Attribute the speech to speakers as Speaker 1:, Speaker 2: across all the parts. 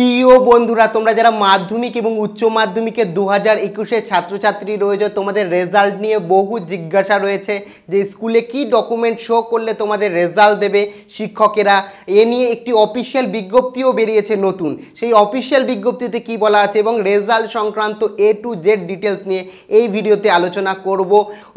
Speaker 1: প্রিয় বন্ধুরা তোমরা যারা মাধ্যমিক এবং উচ্চ মাধ্যমিকে দু হাজার একুশে ছাত্রছাত্রী রয়েছে তোমাদের রেজাল্ট নিয়ে বহু জিজ্ঞাসা রয়েছে যে স্কুলে কি ডকুমেন্ট শো করলে তোমাদের রেজাল্ট দেবে শিক্ষকেরা এ নিয়ে একটি অফিসিয়াল বিজ্ঞপ্তিও বেরিয়েছে নতুন সেই অফিসিয়াল বিজ্ঞপ্তিতে কি বলা আছে এবং রেজাল্ট সংক্রান্ত এ টু জেড ডিটেলস নিয়ে এই ভিডিওতে আলোচনা করব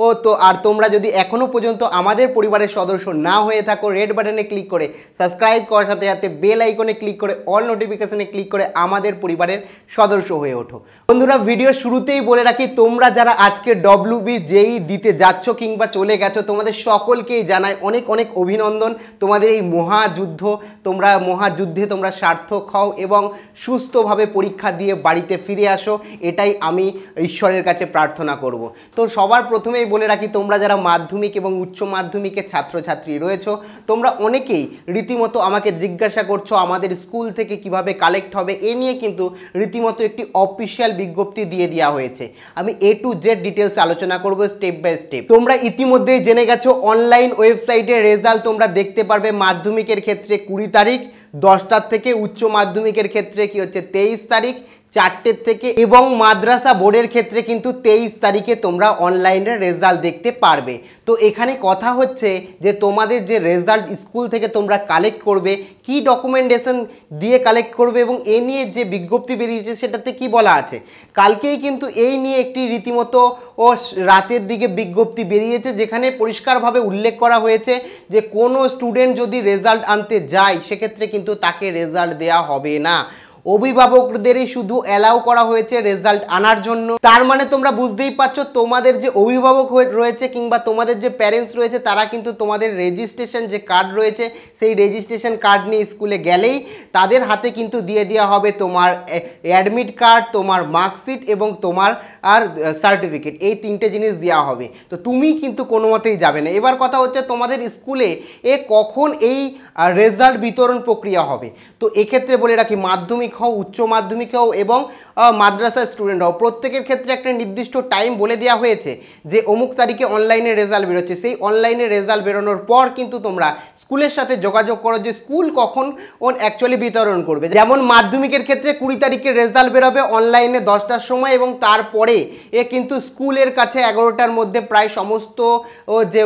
Speaker 1: ও তো আর তোমরা যদি এখনও পর্যন্ত আমাদের পরিবারের সদস্য না হয়ে থাকো রেড বাটনে ক্লিক করে সাবস্ক্রাইব করার সাথে সাথে বেল আইকনে ক্লিক করে অল নোটিফিকেশানে অপশানে ক্লিক করে আমাদের পরিবারের সদস্য হয়ে ওঠো বন্ধুরা ভিডিও শুরুতেই বলে রাখি তোমরা যারা আজকে ডব্লিউ বি যেই দিতে যাচ্ছ কিংবা চলে গেছো তোমাদের সকলকেই জানায় অনেক অনেক অভিনন্দন তোমাদের এই মহাযুদ্ধ তোমরা মহাযুদ্ধে তোমরা সার্থক হও এবং সুস্থভাবে পরীক্ষা দিয়ে বাড়িতে ফিরে আসো এটাই আমি ঈশ্বরের কাছে প্রার্থনা করব তো সবার প্রথমেই বলে রাখি তোমরা যারা মাধ্যমিক এবং উচ্চ মাধ্যমিকের ছাত্রছাত্রী রয়েছো তোমরা অনেকেই রীতিমতো আমাকে জিজ্ঞাসা করছো আমাদের স্কুল থেকে কিভাবে কালেক্ট কালেক্ট হবে এ নিয়ে কিন্তু রীতিমতো একটি অফিসিয়াল বিজ্ঞপ্তি দিয়ে দেওয়া হয়েছে আমি এ টু জেড ডিটেলস আলোচনা করব স্টেপ বাই স্টেপ তোমরা ইতিমধ্যেই জেনে গেছো অনলাইন ওয়েবসাইটে রেজাল্ট তোমরা দেখতে পারবে মাধ্যমিকের ক্ষেত্রে কুড়ি তারিখ দশটার থেকে উচ্চ মাধ্যমিকের ক্ষেত্রে কি হচ্ছে তেইশ তারিখ চারটের থেকে এবং মাদ্রাসা বোর্ডের ক্ষেত্রে কিন্তু তেইশ তারিখে তোমরা অনলাইনে রেজাল্ট দেখতে পারবে তো এখানে কথা হচ্ছে যে তোমাদের যে রেজাল্ট স্কুল থেকে তোমরা কালেক্ট করবে কি ডকুমেন্টেশন দিয়ে কালেক্ট করবে এবং এ নিয়ে যে বিজ্ঞপ্তি বেরিয়েছে সেটাতে কি বলা আছে কালকেই কিন্তু এই নিয়ে একটি রীতিমতো ও রাতের দিকে বিজ্ঞপ্তি বেরিয়েছে যেখানে পরিষ্কারভাবে উল্লেখ করা হয়েছে যে কোনো স্টুডেন্ট যদি রেজাল্ট আনতে যায় সেক্ষেত্রে কিন্তু তাকে রেজাল্ট দেয়া হবে না অভিভাবকদেরই শুধু অ্যালাউ করা হয়েছে রেজাল্ট আনার জন্য তার মানে তোমরা বুঝতেই পারছো তোমাদের যে অভিভাবক রয়েছে কিংবা তোমাদের যে প্যারেন্টস রয়েছে তারা কিন্তু তোমাদের রেজিস্ট্রেশন যে কার্ড রয়েছে সেই রেজিস্ট্রেশন কার্ড নিয়ে স্কুলে গেলেই তাদের হাতে কিন্তু দিয়ে দেওয়া হবে তোমার অ্যাডমিট কার্ড তোমার মার্কশিট এবং তোমার আর সার্টিফিকেট এই তিনটে জিনিস দেওয়া হবে তো তুমি কিন্তু কোনো মতেই যাবে না এবার কথা হচ্ছে তোমাদের স্কুলে এ কখন এই রেজাল্ট বিতরণ প্রক্রিয়া হবে তো এক্ষেত্রে বলে রাখি মাধ্যমিক হও উচ্চ মাধ্যমিক হও এবং মাদ্রাসার স্টুডেন্ট হও প্রত্যেকের ক্ষেত্রে একটা নির্দিষ্ট টাইম বলে দেওয়া হয়েছে যে অমুক তারিখে অনলাইনে রেজাল্ট বেরোচ্ছে সেই অনলাইনে রেজাল্ট বেরোনোর পর কিন্তু তোমরা স্কুলের সাথে যোগাযোগ করো যে স্কুল কখন অ্যাকচুয়ালি বিতরণ করবে যেমন মাধ্যমিকের ক্ষেত্রে কুড়ি তারিখে রেজাল্ট বেরোবে অনলাইনে দশটার সময় এবং তারপরে পারে এ কিন্তু স্কুলের কাছে এগারোটার মধ্যে প্রায় সমস্ত যে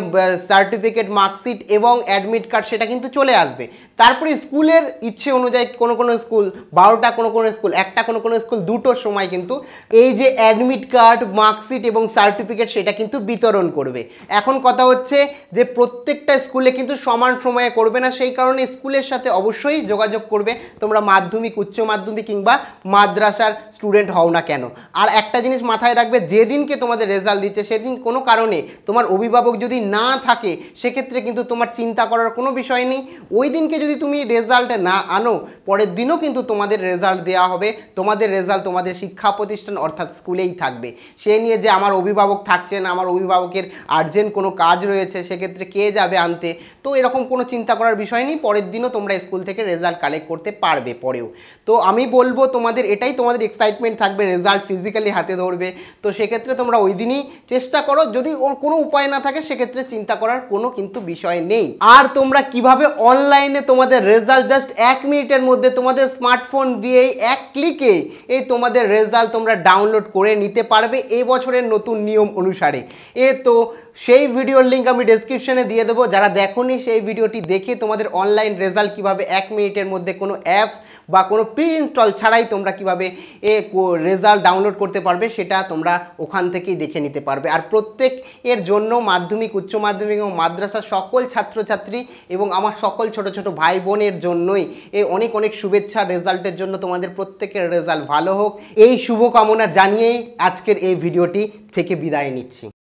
Speaker 1: সার্টিফিকেট মার্কশিট এবং অ্যাডমিট কার্ড সেটা কিন্তু চলে আসবে তারপরে স্কুলের ইচ্ছে অনুযায়ী কোনো কোনো স্কুল বারোটা কোনো কোনো স্কুল একটা কোনো কোনো স্কুল দুটোর সময় কিন্তু এই যে অ্যাডমিট কার্ড মার্কশিট এবং সার্টিফিকেট সেটা কিন্তু বিতরণ করবে এখন কথা হচ্ছে যে প্রত্যেকটা স্কুলে কিন্তু সমান সময়ে করবে না সেই কারণে স্কুলের সাথে অবশ্যই যোগাযোগ করবে তোমরা মাধ্যমিক উচ্চ মাধ্যমিক কিংবা মাদ্রাসার স্টুডেন্ট হও না কেন আর একটা জিনিস মাথায় রাখবে যেদিনকে তোমাদের রেজাল্ট দিচ্ছে সেদিন কোনো কারণে তোমার অভিভাবক যদি না থাকে সেক্ষেত্রে কিন্তু তোমার চিন্তা করার কোনো বিষয় নেই ওই দিনকে যদি যদি তুমি রেজাল্ট না আনো পরের দিনও কিন্তু তোমাদের রেজাল্ট দেওয়া হবে তোমাদের রেজাল্ট তোমাদের শিক্ষা প্রতিষ্ঠান অর্থাৎ স্কুলেই থাকবে সে নিয়ে যে আমার অভিভাবক থাকছেন আমার অভিভাবকের আর্জেন্ট কোনো কাজ রয়েছে সেক্ষেত্রে কে যাবে আনতে তো এরকম কোনো চিন্তা করার বিষয় নেই পরের দিনও তোমরা স্কুল থেকে রেজাল্ট কালেক্ট করতে পারবে পরেও তো আমি বলবো তোমাদের এটাই তোমাদের এক্সাইটমেন্ট থাকবে রেজাল্ট ফিজিক্যালি হাতে ধরবে তো সেক্ষেত্রে তোমরা ওই দিনই চেষ্টা করো যদি কোনো উপায় না থাকে সেক্ষেত্রে চিন্তা করার কোনো কিন্তু বিষয় নেই আর তোমরা কিভাবে অনলাইনে তোমার তোমাদের রেজাল্ট জাস্ট এক মিনিটের মধ্যে তোমাদের স্মার্টফোন দিয়েই এক ক্লিকে এই তোমাদের রেজাল্ট তোমরা ডাউনলোড করে নিতে পারবে এই বছরের নতুন নিয়ম অনুসারে এ তো সেই ভিডিওর লিঙ্ক আমি ডেসক্রিপশনে দিয়ে দেবো যারা দেখোনি সেই ভিডিওটি দেখে তোমাদের অনলাইন রেজাল্ট কিভাবে এক মিনিটের মধ্যে কোনো অ্যাপস বা কোনো প্রি ইনস্টল ছাড়াই তোমরা কিভাবে এ রেজাল্ট ডাউনলোড করতে পারবে সেটা তোমরা ওখান থেকেই দেখে নিতে পারবে আর প্রত্যেক এর জন্য মাধ্যমিক উচ্চ মাধ্যমিক এবং মাদ্রাসা সকল ছাত্রছাত্রী এবং আমার সকল ছোট ছোট ভাই বোনের জন্যই এ অনেক অনেক শুভেচ্ছা রেজাল্টের জন্য তোমাদের প্রত্যেকের রেজাল্ট ভালো হোক এই শুভকামনা জানিয়েই আজকের এই ভিডিওটি থেকে বিদায় নিচ্ছি